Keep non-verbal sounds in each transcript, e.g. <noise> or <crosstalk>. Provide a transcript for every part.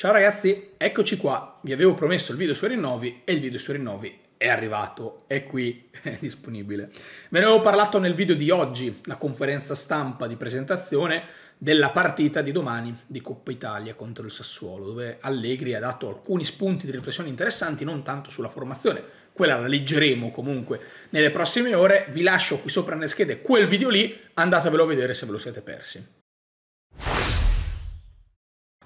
Ciao ragazzi, eccoci qua. Vi avevo promesso il video sui rinnovi e il video sui rinnovi è arrivato, è qui, <laughs> è disponibile. Ve ne avevo parlato nel video di oggi, la conferenza stampa di presentazione della partita di domani di Coppa Italia contro il Sassuolo, dove Allegri ha dato alcuni spunti di riflessione interessanti, non tanto sulla formazione, quella la leggeremo comunque nelle prossime ore. Vi lascio qui sopra nelle schede quel video lì, andatevelo a vedere se ve lo siete persi.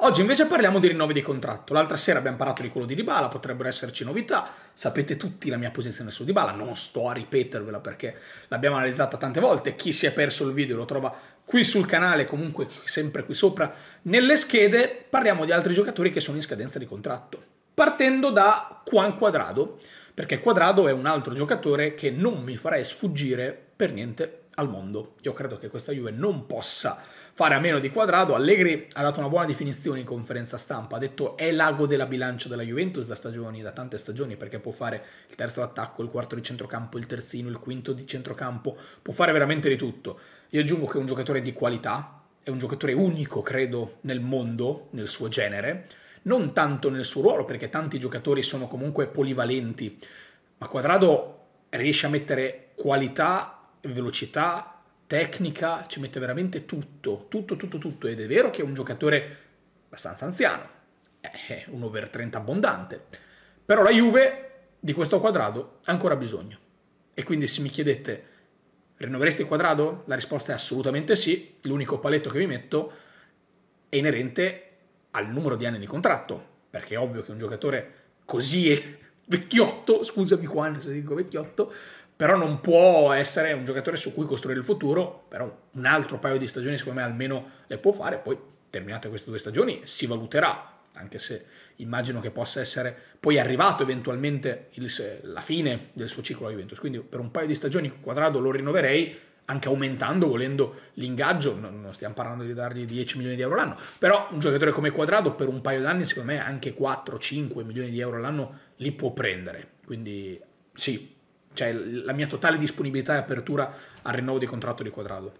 Oggi invece parliamo di rinnovi di contratto. L'altra sera abbiamo parlato di quello di Dybala, potrebbero esserci novità. Sapete tutti la mia posizione su Dybala, non sto a ripetervela perché l'abbiamo analizzata tante volte. Chi si è perso il video lo trova qui sul canale, comunque sempre qui sopra. Nelle schede parliamo di altri giocatori che sono in scadenza di contratto. Partendo da Juan Quadrado, perché Quadrado è un altro giocatore che non mi farei sfuggire per niente al mondo. Io credo che questa Juve non possa fare a meno di Quadrado. Allegri ha dato una buona definizione in conferenza stampa, ha detto è l'ago della bilancia della Juventus da stagioni, da tante stagioni, perché può fare il terzo attacco, il quarto di centrocampo, il terzino, il quinto di centrocampo, può fare veramente di tutto. Io aggiungo che è un giocatore di qualità, è un giocatore unico, credo, nel mondo, nel suo genere, non tanto nel suo ruolo, perché tanti giocatori sono comunque polivalenti, ma Quadrado riesce a mettere qualità velocità, tecnica, ci mette veramente tutto, tutto, tutto, tutto. Ed è vero che è un giocatore abbastanza anziano, è eh, eh, un over 30 abbondante. Però la Juve di questo quadrato ha ancora bisogno. E quindi se mi chiedete, rinnoveresti il quadrato? La risposta è assolutamente sì. L'unico paletto che vi metto è inerente al numero di anni di contratto, perché è ovvio che un giocatore così <laughs> vecchiotto, scusami Juan se dico vecchiotto, però non può essere un giocatore su cui costruire il futuro, però un altro paio di stagioni secondo me almeno le può fare, poi terminate queste due stagioni si valuterà, anche se immagino che possa essere poi arrivato eventualmente il, la fine del suo ciclo a Juventus, quindi per un paio di stagioni Quadrado lo rinnoverei, anche aumentando, volendo l'ingaggio, non stiamo parlando di dargli 10 milioni di euro l'anno, però un giocatore come Quadrado per un paio d'anni secondo me anche 4-5 milioni di euro l'anno li può prendere, quindi sì, cioè la mia totale disponibilità e apertura al rinnovo di contratto di Quadrado.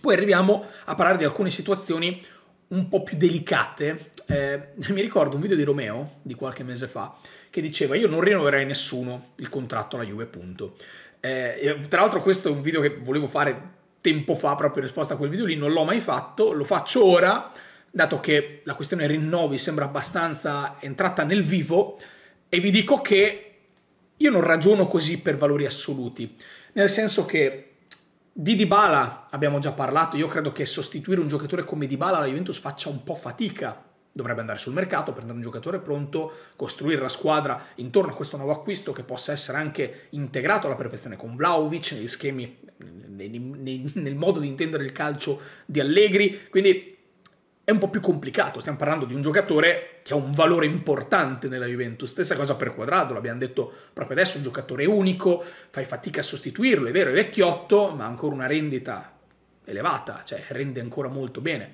Poi arriviamo a parlare di alcune situazioni un po' più delicate. Eh, <laughs> mi ricordo un video di Romeo di qualche mese fa che diceva io non rinnoverei nessuno il contratto alla Juve, punto. Eh, tra l'altro questo è un video che volevo fare tempo fa proprio in risposta a quel video lì, non l'ho mai fatto, lo faccio ora, dato che la questione rinnovi sembra abbastanza entrata nel vivo, e vi dico che io non ragiono così per valori assoluti, nel senso che di Dybala abbiamo già parlato, io credo che sostituire un giocatore come Dybala alla Juventus faccia un po' fatica. Dovrebbe andare sul mercato, prendere un giocatore pronto, costruire la squadra intorno a questo nuovo acquisto che possa essere anche integrato alla perfezione con Vlaovic, negli schemi, nel modo di intendere il calcio di Allegri. Quindi è un po' più complicato, stiamo parlando di un giocatore che ha un valore importante nella Juventus, stessa cosa per Quadrado, l'abbiamo detto proprio adesso, un giocatore unico, fai fatica a sostituirlo, è vero, è vecchiotto, ma ha ancora una rendita elevata, cioè rende ancora molto bene.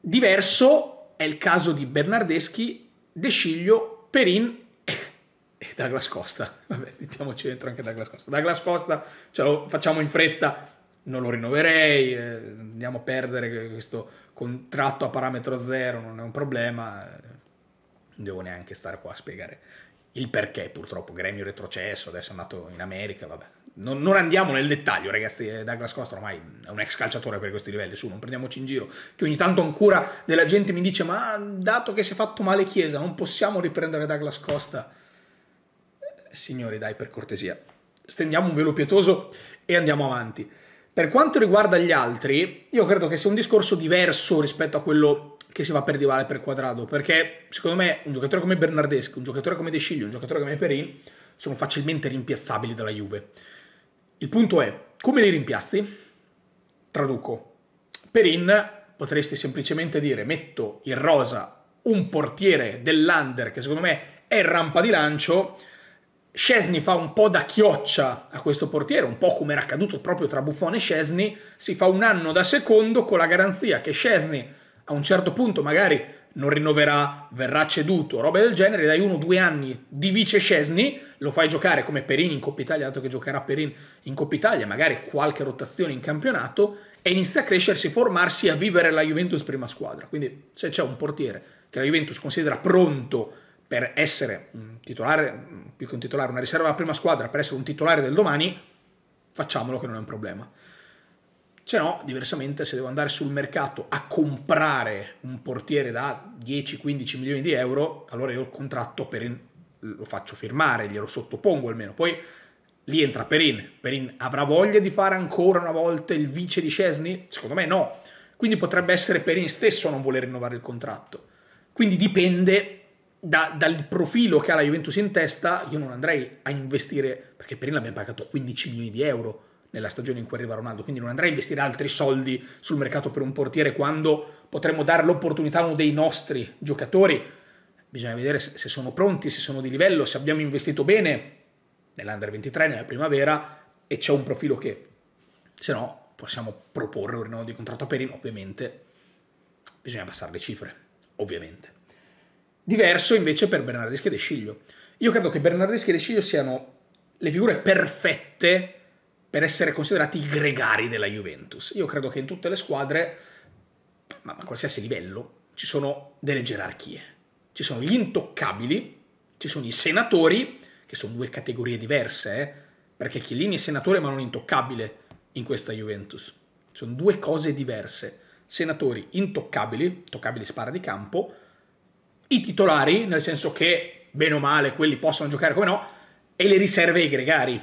Diverso è il caso di Bernardeschi, De Sciglio, Perin e Douglas Costa. Vabbè, mettiamoci dentro anche Douglas Costa. Douglas Costa ce lo facciamo in fretta non lo rinnoverei, eh, andiamo a perdere questo contratto a parametro zero, non è un problema, non eh, devo neanche stare qua a spiegare il perché purtroppo, gremio retrocesso, adesso è andato in America, vabbè. Non, non andiamo nel dettaglio ragazzi, eh, Douglas Costa ormai è un ex calciatore per questi livelli, su, non prendiamoci in giro, che ogni tanto ancora della gente mi dice ma dato che si è fatto male Chiesa non possiamo riprendere Douglas Costa. Eh, signori dai per cortesia, stendiamo un velo pietoso e andiamo avanti. Per quanto riguarda gli altri, io credo che sia un discorso diverso rispetto a quello che si va per divale per quadrado, perché secondo me un giocatore come Bernardeschi, un giocatore come De Sciglio, un giocatore come Perin sono facilmente rimpiazzabili dalla Juve. Il punto è, come li rimpiazzi? Traduco. Perin potresti semplicemente dire metto in rosa un portiere dell'under che secondo me è rampa di lancio Scesni fa un po' da chioccia a questo portiere, un po' come era accaduto proprio tra Buffon e Scesni, si fa un anno da secondo con la garanzia che Scesni a un certo punto magari non rinnoverà, verrà ceduto, roba del genere, dai uno o due anni di vice Scesni, lo fai giocare come Perin in Coppa Italia, dato che giocherà Perin in Coppa Italia, magari qualche rotazione in campionato, e inizia a crescersi, formarsi e a vivere la Juventus prima squadra. Quindi se c'è un portiere che la Juventus considera pronto per essere un titolare, più che un titolare, una riserva alla prima squadra, per essere un titolare del domani, facciamolo che non è un problema. Se no, diversamente, se devo andare sul mercato a comprare un portiere da 10-15 milioni di euro, allora io il contratto per in, lo faccio firmare, glielo sottopongo almeno. Poi lì entra Perin. Perin avrà voglia di fare ancora una volta il vice di Cesny? Secondo me no. Quindi potrebbe essere Perin stesso a non voler rinnovare il contratto. Quindi dipende da, dal profilo che ha la Juventus in testa, io non andrei a investire, perché Perin l'abbiamo pagato 15 milioni di euro nella stagione in cui arriva Ronaldo, quindi non andrei a investire altri soldi sul mercato per un portiere quando potremmo dare l'opportunità a uno dei nostri giocatori. Bisogna vedere se sono pronti, se sono di livello, se abbiamo investito bene nell'Under 23, nella primavera, e c'è un profilo che, se no, possiamo proporre un rinnovo di contratto a Perin, ovviamente bisogna abbassare le cifre, ovviamente. Diverso invece per Bernardeschi e De Sciglio. Io credo che Bernardeschi e De Sciglio siano le figure perfette per essere considerati i gregari della Juventus. Io credo che in tutte le squadre, ma a qualsiasi livello, ci sono delle gerarchie. Ci sono gli intoccabili, ci sono i senatori, che sono due categorie diverse, eh? perché Chiellini è senatore ma non intoccabile in questa Juventus. Sono due cose diverse. Senatori intoccabili, toccabili spara di campo, i titolari, nel senso che bene o male quelli possono giocare come no, e le riserve egregari.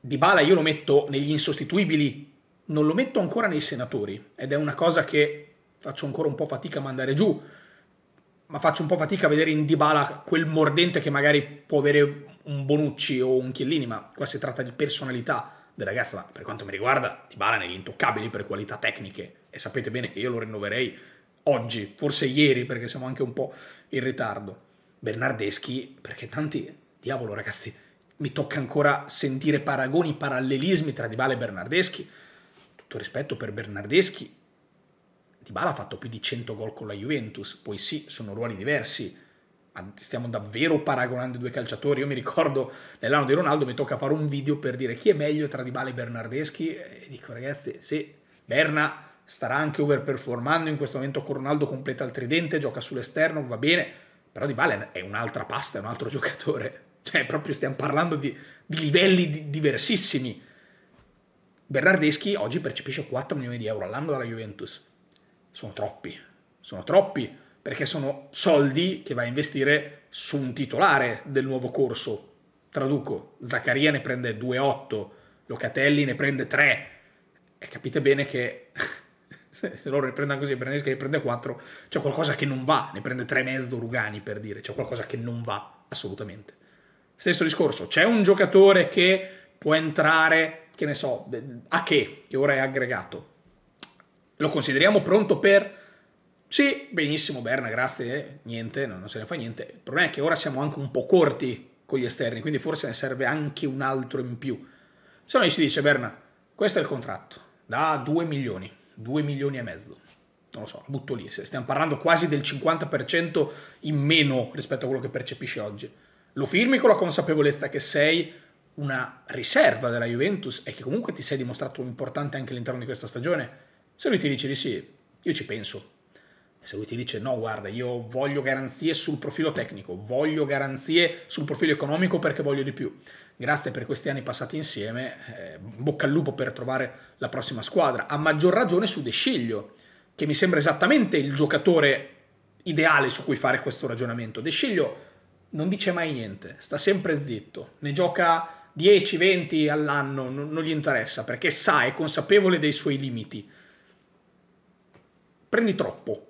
Di Bala io lo metto negli insostituibili, non lo metto ancora nei senatori ed è una cosa che faccio ancora un po' fatica a mandare giù, ma faccio un po' fatica a vedere in Dybala quel mordente che magari può avere un Bonucci o un Chiellini, ma qua si tratta di personalità del ragazzo, ma per quanto mi riguarda Dybala negli intoccabili per qualità tecniche e sapete bene che io lo rinnoverei oggi, forse ieri perché siamo anche un po' in ritardo. Bernardeschi, perché tanti, diavolo ragazzi, mi tocca ancora sentire paragoni, parallelismi tra Dybala e Bernardeschi. Tutto rispetto per Bernardeschi, Dybala ha fatto più di 100 gol con la Juventus, poi sì, sono ruoli diversi, stiamo davvero paragonando i due calciatori. Io mi ricordo nell'anno di Ronaldo mi tocca fare un video per dire chi è meglio tra Dybala e Bernardeschi e dico ragazzi, sì, Berna starà anche overperformando in questo momento con Ronaldo completa il tridente, gioca sull'esterno, va bene, però Di Bale è un'altra pasta, è un altro <laughs> giocatore. Cioè, proprio stiamo parlando di, di livelli di, diversissimi. Bernardeschi oggi percepisce 4 milioni di euro all'anno dalla Juventus. Sono troppi, sono troppi, perché sono soldi che va a investire su un titolare del nuovo corso. Traduco, Zaccaria ne prende 2,8, Locatelli ne prende 3. E capite bene che <laughs> se, se loro ne prendono così, Bernesca ne prende 4, c'è qualcosa che non va, ne prende 3,5 Rugani per dire, c'è qualcosa che non va assolutamente. Stesso discorso, c'è un giocatore che può entrare, che ne so, a che, che ora è aggregato, lo consideriamo pronto per... Sì, benissimo Berna, grazie, niente, non se ne fa niente. Il problema è che ora siamo anche un po' corti con gli esterni, quindi forse ne serve anche un altro in più. Se no gli si dice, Berna, questo è il contratto, da 2 milioni. 2 milioni e mezzo. Non lo so, butto lì. Stiamo parlando quasi del 50% in meno rispetto a quello che percepisci oggi. Lo firmi con la consapevolezza che sei una riserva della Juventus e che comunque ti sei dimostrato importante anche all'interno di questa stagione? Se lui ti dice di sì, io ci penso. Se lui ti dice no, guarda, io voglio garanzie sul profilo tecnico, voglio garanzie sul profilo economico perché voglio di più. Grazie per questi anni passati insieme, eh, bocca al lupo per trovare la prossima squadra. A maggior ragione su De Sciglio, che mi sembra esattamente il giocatore ideale su cui fare questo ragionamento. De Sciglio non dice mai niente, sta sempre zitto, ne gioca 10-20 all'anno, non, non gli interessa perché sa, è consapevole dei suoi limiti. Prendi troppo,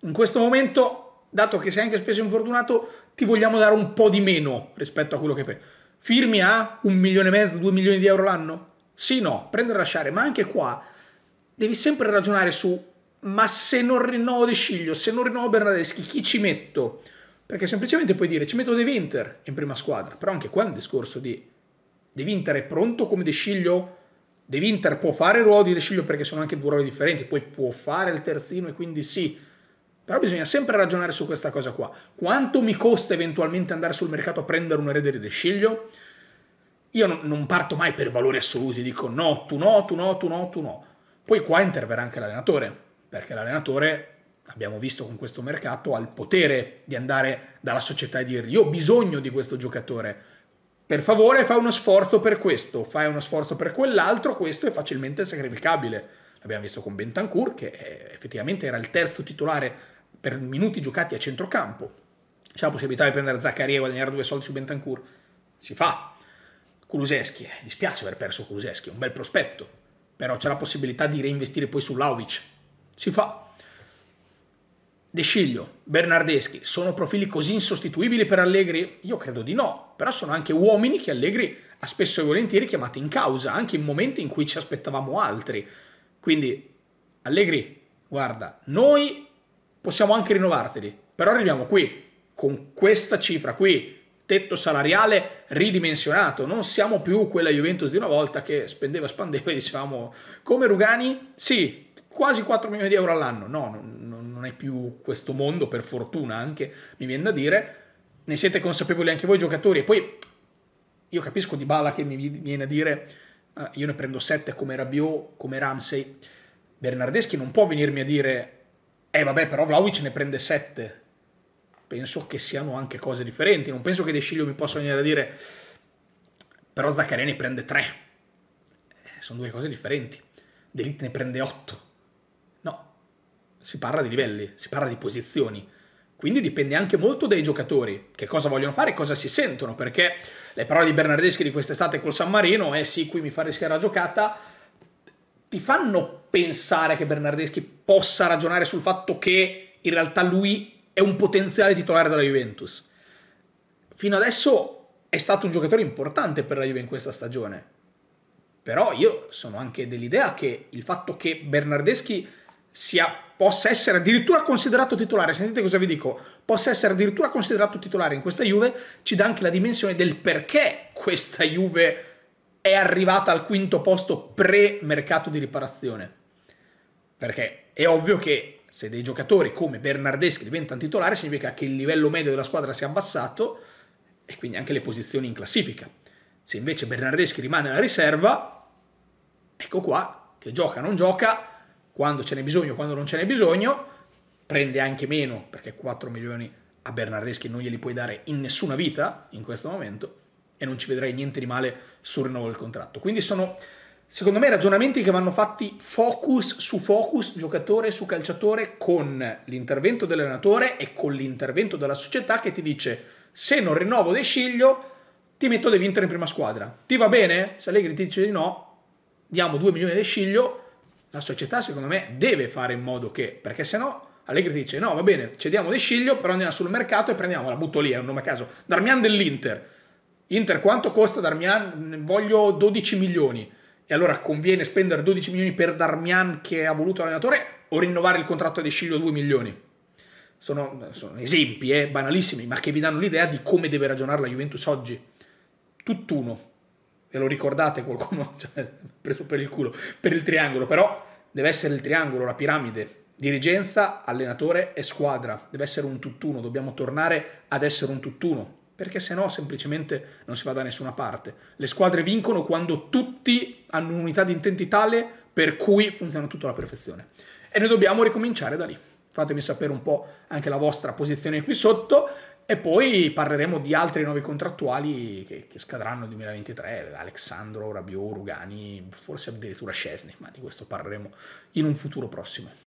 in questo momento, dato che sei anche speso infortunato, ti vogliamo dare un po' di meno rispetto a quello che prendi. Firmi a un milione e mezzo, due milioni di euro l'anno? Sì, no, prendere e lasciare, ma anche qua devi sempre ragionare su ma se non rinnovo De Sciglio, se non rinnovo Bernadeschi, chi ci metto? Perché semplicemente puoi dire ci metto De Winter in prima squadra, però anche qua è un discorso di De Winter è pronto come De Sciglio? De Winter può fare il ruolo di De Sciglio perché sono anche due ruoli differenti, poi può fare il terzino e quindi sì, però bisogna sempre ragionare su questa cosa qua. Quanto mi costa eventualmente andare sul mercato a prendere un erede di sciglio? Io non parto mai per valori assoluti, dico no, tu no, tu no, tu no, tu no. Poi qua interverrà anche l'allenatore, perché l'allenatore, abbiamo visto con questo mercato, ha il potere di andare dalla società e dirgli io ho bisogno di questo giocatore, per favore fai uno sforzo per questo, fai uno sforzo per quell'altro, questo è facilmente sacrificabile. L'abbiamo visto con Bentancur, che eh, effettivamente era il terzo titolare per minuti giocati a centrocampo, c'è la possibilità di prendere Zaccaria e guadagnare due soldi su Bentancur, si fa. Kuluseschi, eh, dispiace aver perso Kuluseschi, un bel prospetto, però c'è la possibilità di reinvestire poi su Vlaovic, si fa. De Sciglio, Bernardeschi, sono profili così insostituibili per Allegri? Io credo di no, però sono anche uomini che Allegri ha spesso e volentieri chiamato in causa, anche in momenti in cui ci aspettavamo altri. Quindi, Allegri, guarda, noi possiamo anche rinnovarteli, però arriviamo qui, con questa cifra qui, tetto salariale ridimensionato, non siamo più quella Juventus di una volta che spendeva, spandeva e <laughs> dicevamo come Rugani, sì, quasi 4 milioni di euro all'anno, no, non, non è più questo mondo, per fortuna anche, mi viene da dire, ne siete consapevoli anche voi giocatori e poi io capisco Di Bala che mi viene a dire ah, io ne prendo 7 come Rabiot, come Ramsey, Bernardeschi non può venirmi a dire eh vabbè, però Vlaovic ne prende 7. Penso che siano anche cose differenti. Non penso che De Sciglio mi possa venire a dire... Però Zaccaria ne prende 3. Eh, sono due cose differenti. D'Elite ne prende 8. No. Si parla di livelli, si parla di posizioni. Quindi dipende anche molto dai giocatori, che cosa vogliono fare e cosa si sentono, perché le parole di Bernardeschi di quest'estate col San Marino, eh sì, qui mi fa rischiare la giocata, ti fanno pensare che Bernardeschi possa ragionare sul fatto che in realtà lui è un potenziale titolare della Juventus. Fino adesso è stato un giocatore importante per la Juve in questa stagione. Però io sono anche dell'idea che il fatto che Bernardeschi sia, possa essere addirittura considerato titolare, sentite cosa vi dico, possa essere addirittura considerato titolare in questa Juve, ci dà anche la dimensione del perché questa Juve è arrivata al quinto posto pre-mercato di riparazione. Perché è ovvio che se dei giocatori come Bernardeschi diventano titolare significa che il livello medio della squadra si è abbassato e quindi anche le posizioni in classifica. Se invece Bernardeschi rimane alla riserva, ecco qua, che gioca non gioca, quando ce n'è bisogno, quando non ce n'è bisogno, prende anche meno, perché 4 milioni a Bernardeschi non glieli puoi dare in nessuna vita in questo momento, e non ci vedrei niente di male sul rinnovo del contratto. Quindi sono secondo me ragionamenti che vanno fatti focus su focus, giocatore su calciatore, con l'intervento dell'allenatore e con l'intervento della società che ti dice se non rinnovo De Sciglio ti metto De Vinter in prima squadra. Ti va bene? Se Allegri ti dice di no, diamo 2 milioni De Sciglio, la società secondo me deve fare in modo che, perché se no Allegri ti dice no va bene, cediamo De Sciglio, però andiamo sul mercato e prendiamo, la butto lì, è un nome a caso, Darmian dell'Inter. Inter quanto costa Darmian? Voglio 12 milioni e allora conviene spendere 12 milioni per Darmian che ha voluto l'allenatore o rinnovare il contratto di Sciglio 2 milioni? Sono, sono esempi eh, banalissimi, ma che vi danno l'idea di come deve ragionare la Juventus oggi. Tutt'uno, ve lo ricordate qualcuno? <laughs> Cioè, preso per il culo, per il triangolo, però deve essere il triangolo, la piramide, dirigenza, allenatore e squadra. Deve essere un tutt'uno, dobbiamo tornare ad essere un tutt'uno perché se no semplicemente non si va da nessuna parte. Le squadre vincono quando tutti hanno un'unità di intenti tale per cui funziona tutto alla perfezione. E noi dobbiamo ricominciare da lì. Fatemi sapere un po' anche la vostra posizione qui sotto e poi parleremo di altri nuovi contrattuali che, che scadranno nel 2023, Alessandro, Rabiot, Rugani, forse addirittura Scesni, ma di questo parleremo in un futuro prossimo.